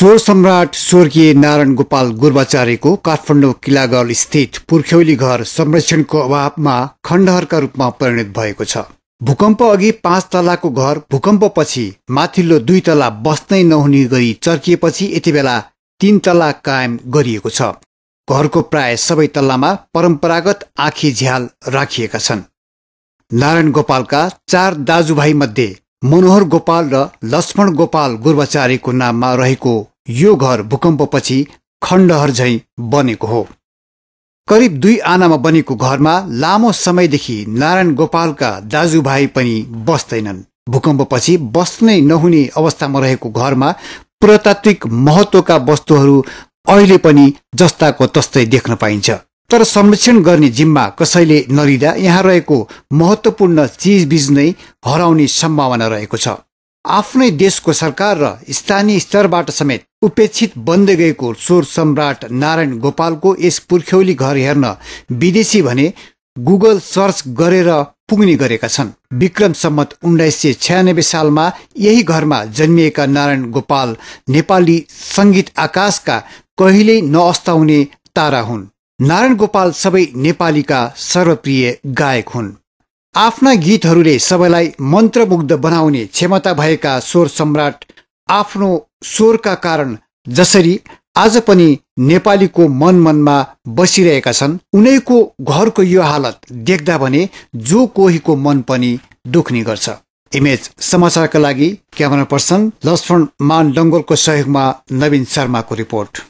स्वर सम्राट स्वर्गीय नारायण गोपाल गोर्वाचार्यको काठमाडौँ किलागल स्थित पुर्ख्यौली घर संरक्षणको अभावमा खण्डहरका रूपमा परिणत भएको छ भूकम्प अघि पाँच तलाको घर भूकम्पपछि माथिल्लो दुई तला बस्नै नहुने गरी चर्किएपछि यति बेला तीन तला कायम गरिएको छ घरको प्राय सबै तल्लामा परम्परागत आँखी झ्याल राखिएका छन् नारायण गोपालका चार दाजुभाइमध्ये मनोहर गोपाल र लक्ष्मण गोपाल गुरुवाचार्यको नाममा रहेको यो घर भूकम्पपछि खण्डहर झै बनेको हो करिब दुई आनामा बनेको घरमा लामो समयदेखि नारायण गोपालका दाजुभाइ पनि बस्दैनन् भूकम्पपछि बस्नै नहुने अवस्थामा रहेको घरमा पुरातात्विक महत्त्वका वस्तुहरू अहिले पनि जस्ताको तस्तै देख्न पाइन्छ तर संरक्षण गर्ने जिम्मा कसैले नलिँदा यहाँ रहेको महत्वपूर्ण चिजबिज नै हराउने सम्भावना रहेको छ आफ्नै देशको सरकार र स्थानीय स्तरबाट समेत उपेक्षित बन्दै गएको स्वर सम्राट नारायण गोपालको यस पुर्ख्यौली घर हेर्न विदेशी भने गुगल सर्च गरेर पुग्ने गरेका छन् विक्रम सम्मत उन्नाइस सय छ्यानब्बे सालमा यही घरमा जन्मिएका नारायण गोपाल नेपाली सङ्गीत आकाशका कहिल्यै नअस्ताउने तारा हुन् नारायण गोपाल सबै नेपालीका सर्वप्रिय गायक हुन् आफ्ना गीतहरूले सबैलाई मन्त्रमुग्ध बनाउने क्षमता भएका स्वर सम्राट आफ्नो स्वरका कारण जसरी आज पनि नेपालीको मन मनमा बसिरहेका छन् उनैको घरको यो हालत देख्दा भने जो कोहीको मन पनि दुख्ने गर्छ इमेज समाचारका लागि क्यामेरा पर्सन लक्ष्मण मान डङ्गोलको सहयोगमा नवीन शर्माको रिपोर्ट